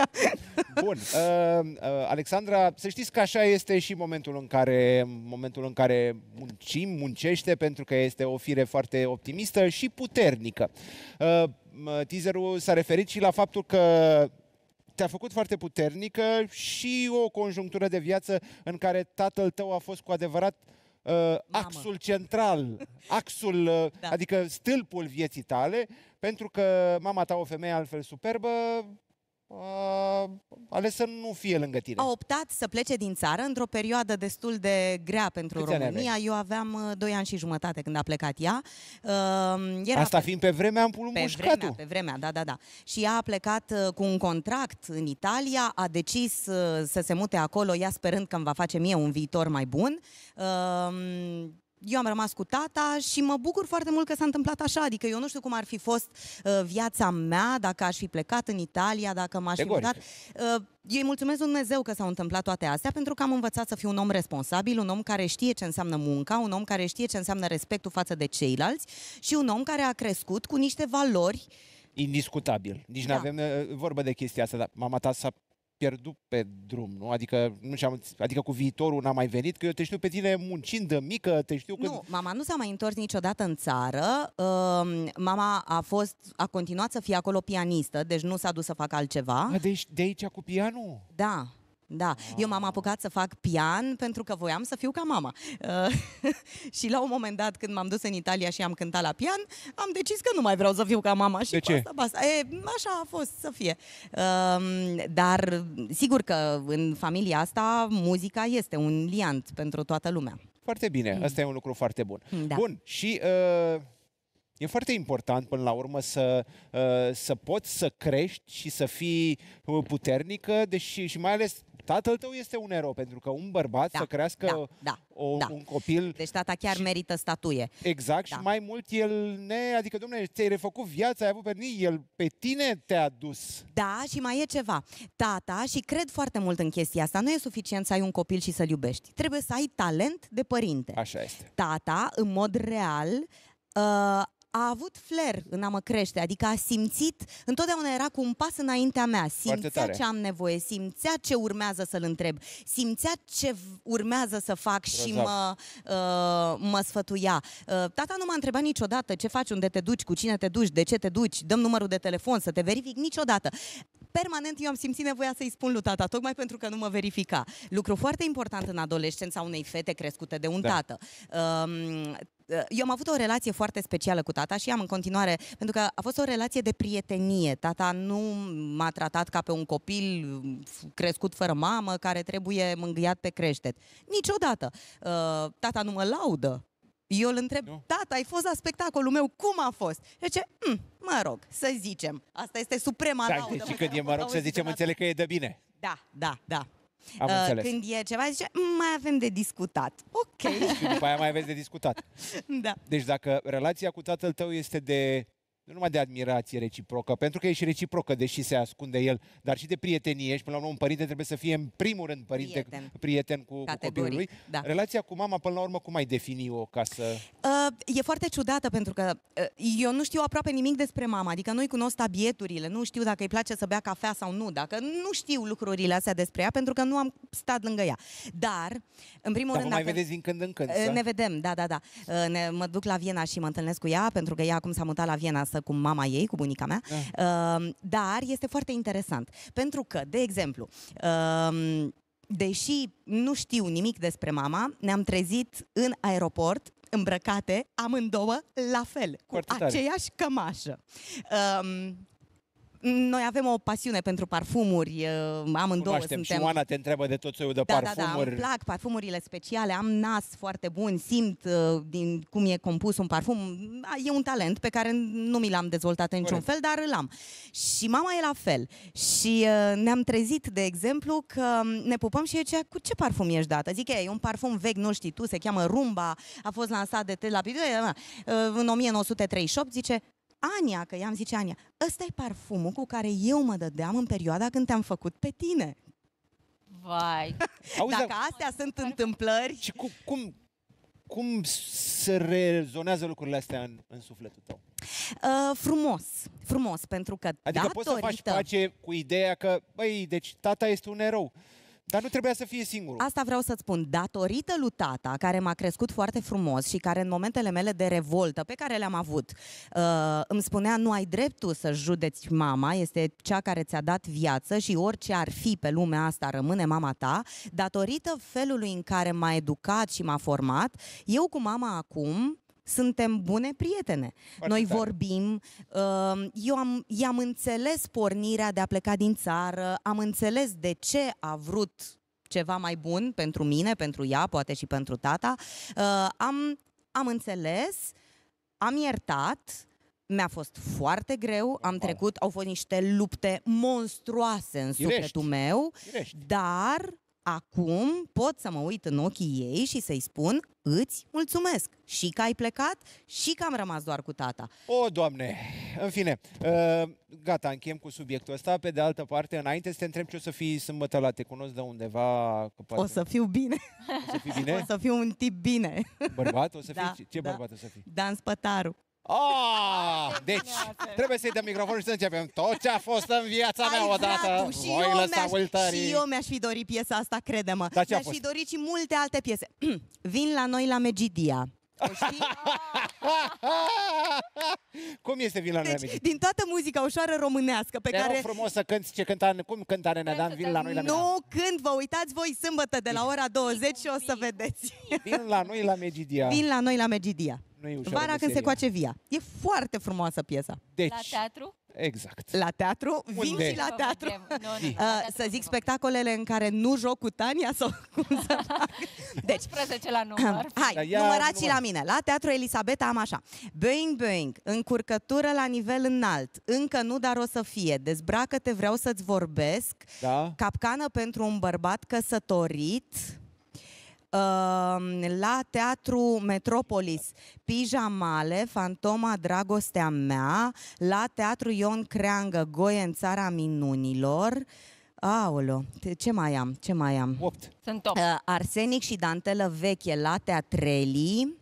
Așa. Bun. Uh, uh, Alexandra, să știți că așa este și momentul în care, momentul în care muncim, muncește, pentru că este o fire foarte optimistă și puternică. Uh, teaserul s-a referit și la faptul că te-a făcut foarte puternică și o conjunctură de viață în care tatăl tău a fost cu adevărat uh, Mamă. axul central, axul, uh, da. adică stâlpul vieții tale, pentru că mama ta, o femeie altfel superbă, uh, ales să nu fie lângă tine. A optat să plece din țară într-o perioadă destul de grea pentru Câți România. Eu aveam 2 uh, ani și jumătate când a plecat ea. Uh, era Asta fiind pe vremea în pe mușcatul. vremea, pe vremea, da, da, da. Și ea a plecat uh, cu un contract în Italia, a decis uh, să se mute acolo, ea sperând că îmi va face mie un viitor mai bun. Uh, eu am rămas cu tata și mă bucur foarte mult că s-a întâmplat așa. Adică eu nu știu cum ar fi fost uh, viața mea dacă aș fi plecat în Italia, dacă m-aș fi mutat. Uh, eu îi mulțumesc Dumnezeu că s-au întâmplat toate astea pentru că am învățat să fiu un om responsabil, un om care știe ce înseamnă munca, un om care știe ce înseamnă respectul față de ceilalți și un om care a crescut cu niște valori Indiscutabil. Nici da. nu avem uh, vorbă de chestia asta, dar mama ta s-a pierdut pe drum, nu? Adică, nu știu, adică cu viitorul n-a mai venit, că eu te știu pe tine muncind de mică, te știu când... Nu, mama nu s-a mai întors niciodată în țară. Uh, mama a fost, a continuat să fie acolo pianistă, deci nu s-a dus să facă altceva. A, deci de aici cu pianul? Da. Da, eu m-am apucat să fac pian pentru că voiam să fiu ca mama. Uh, și la un moment dat, când m-am dus în Italia și am cântat la pian, am decis că nu mai vreau să fiu ca mama. Și De ce? Asta, asta. E, așa a fost să fie. Uh, dar sigur că în familia asta muzica este un liant pentru toată lumea. Foarte bine, mm. asta e un lucru foarte bun. Mm, da. Bun, și... Uh... E foarte important până la urmă să, uh, să poți să crești și să fii puternică, deși și mai ales tatăl tău este un erou, pentru că un bărbat da, să crească da, da, o, da. un copil... Deci tata chiar și, merită statuie. Exact, da. și mai mult el ne... Adică, domnule, ți-ai refăcut viața, ai avut pe nii, el pe tine te-a dus. Da, și mai e ceva. Tata, și cred foarte mult în chestia asta, nu e suficient să ai un copil și să-l iubești. Trebuie să ai talent de părinte. Așa este. Tata, în mod real, uh, a avut flair în a mă crește, adică a simțit, întotdeauna era cu un pas înaintea mea, simțea ce am nevoie, simțea ce urmează să-l întreb, simțea ce urmează să fac exact. și mă, uh, mă sfătuia. Uh, tata nu m-a întrebat niciodată ce faci, unde te duci, cu cine te duci, de ce te duci, dăm numărul de telefon să te verific, niciodată permanent eu am simțit nevoia să-i spun lui tata, tocmai pentru că nu mă verifica. Lucru foarte important în adolescența unei fete crescute de un da. tată. Um, eu am avut o relație foarte specială cu tata și am în continuare, pentru că a fost o relație de prietenie. Tata nu m-a tratat ca pe un copil crescut fără mamă, care trebuie mângâiat pe creștet. Niciodată. Ă, tata nu mă laudă eu îl întreb, nu. tata, ai fost la spectacolul meu, cum a fost? Și zice, hm, mă rog, să zicem. Asta este suprema da, laudă. Și când e, mă rog, să zicem, înțeleg că e de bine. Da, da, da. Am uh, înțeles. Când e ceva, zice, mm, mai avem de discutat. Ok. Și după aia mai aveți de discutat. da. Deci dacă relația cu tatăl tău este de nu numai de admirație reciprocă, pentru că e și reciprocă, deși se ascunde el, dar și de prietenie și până la urmă un părinte trebuie să fie în primul rând părinte, prieten, prieten cu, cu copilul lui. Da. Relația cu mama, până la urmă, cum ai defini-o ca să... Uh, e foarte ciudată pentru că uh, eu nu știu aproape nimic despre mama, adică noi cunosc tabieturile, nu știu dacă îi place să bea cafea sau nu, dacă nu știu lucrurile astea despre ea pentru că nu am stat lângă ea. Dar, în primul dar rând... Dar mai vedeți din când în când, uh, Ne vedem, da, da, da. Uh, ne, mă duc la Viena și mă întâlnesc cu ea pentru că ea acum s-a mutat la Viena să acasă cu mama ei, cu bunica mea, da. uh, dar este foarte interesant. Pentru că, de exemplu, uh, deși nu știu nimic despre mama, ne-am trezit în aeroport îmbrăcate amândouă la fel, cu Foarte aceeași tare. cămașă. Uh, noi avem o pasiune pentru parfumuri, uh, amândouă Cunoaștem. suntem... Și Oana te întreabă de tot soiul de da, parfumuri. Da, da, îmi plac parfumurile speciale, am nas foarte bun, simt uh, din cum e compus un parfum. E un talent pe care nu mi l-am dezvoltat în niciun fel, dar îl am. Și mama e la fel. Și uh, ne-am trezit, de exemplu, că um, ne pupăm și e cea, cu ce parfum ești dată? Zic, e un parfum vechi, nu știi tu, se cheamă Rumba, a fost lansat de la Aviv în 1938, zice, Ania, că i-am zice Ania, ăsta e parfumul cu care eu mă dădeam în perioada când te-am făcut pe tine. Vai! Auzi, Dacă astea sunt întâmplări... Și cum, cum, cum se rezonează lucrurile astea în, în sufletul tău? Uh, frumos, frumos, pentru că Adică datorită... poți să faci pace cu ideea că, băi, deci tata este un erou. Dar nu trebuia să fie singur. Asta vreau să-ți spun. Datorită lui tata, care m-a crescut foarte frumos și care în momentele mele de revoltă pe care le-am avut, uh, îmi spunea nu ai dreptul să județi mama, este cea care ți-a dat viață și orice ar fi pe lumea asta rămâne mama ta. Datorită felului în care m-a educat și m-a format, eu cu mama acum suntem bune prietene. Foarte Noi tare. vorbim, uh, eu am, i-am înțeles pornirea de a pleca din țară, am înțeles de ce a vrut ceva mai bun pentru mine, pentru ea, poate și pentru tata. Uh, am, am înțeles, am iertat, mi-a fost foarte greu, am trecut, au fost niște lupte monstruoase în Irești. sufletul meu, Irești. dar acum pot să mă uit în ochii ei și să-i spun îți mulțumesc și că ai plecat și că am rămas doar cu tata. O, Doamne! În fine, ă, gata, închem cu subiectul ăsta. Pe de altă parte, înainte să te întreb ce o să fii sâmbătă la Te cunosc de undeva... Că poate... O să fiu bine. O să fii bine? O să fiu un tip bine. Bărbat? O să da, fii? Ce da. bărbat o să fii? Dan Spătaru. Oh, deci trebuie să-i dăm microfonul și să începem tot ce a fost în viața mea exact, odată. și Voi eu lăsa uitării. Și eu mi-aș fi dorit piesa asta, crede-mă. Dar mi-aș fi dorit și multe alte piese. Vin la noi la Megidia. știi? cum este Vin la deci, noi la deci, din toată muzica ușoară românească pe Te care... Te frumos să cânti ce cânta, cum cânta Nenea Dan, Vin la noi la Megidia. Nu când vă uitați voi sâmbătă de la ora 20 și o să vedeți. Vin la noi la Megidia. Vin la noi la Megidia nu e ușor Vara când se coace via. E foarte frumoasă piesa. Deci, la teatru? Exact. La teatru? Unde? Vin și la teatru. Nu, nu, la teatru uh, să zic spectacolele în care nu joc cu Tania sau cum să Deci, 11 la număr. Hai, ia, numărați număr. la mine. La teatru Elisabeta am așa. Boing, boing, încurcătură la nivel înalt. Încă nu, dar o să fie. Dezbracă-te, vreau să-ți vorbesc. Da. Capcană pentru un bărbat căsătorit. Um, la Teatru Metropolis Pijamale, Fantoma Dragostea Mea, la Teatru Ion Creangă, Goie în Țara Minunilor, Aolo, ce mai am, ce mai am? 8. Sunt top. Uh, Arsenic și dantelă veche la Teatrelii.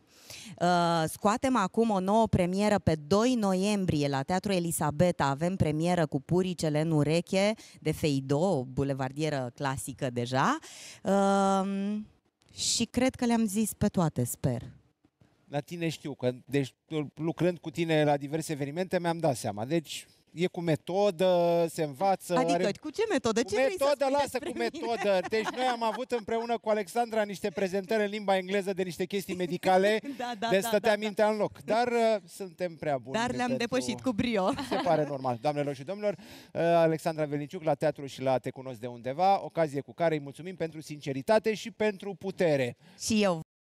Uh, scoatem acum o nouă premieră pe 2 noiembrie la Teatru Elisabeta. Avem premieră cu Puricele în ureche de Feido, bulevardieră clasică deja. Uh, și cred că le-am zis pe toate, sper. La tine știu, că deci, lucrând cu tine la diverse evenimente mi-am dat seama. Deci e cu metodă, se învață. Adică are... cu ce metodă? Cu ce metodă, vrei să lasă cu metodă. Deci noi am avut împreună cu Alexandra niște prezentări în limba engleză de niște chestii medicale, da, da, de da, stătea da, da, mintea da. în loc. Da. Dar uh, suntem prea buni. Dar le-am depășit cu brio. Se pare normal. Doamnelor și domnilor, uh, Alexandra Velniciuc la teatru și la Te cunosc de undeva, ocazie cu care îi mulțumim pentru sinceritate și pentru putere. Și eu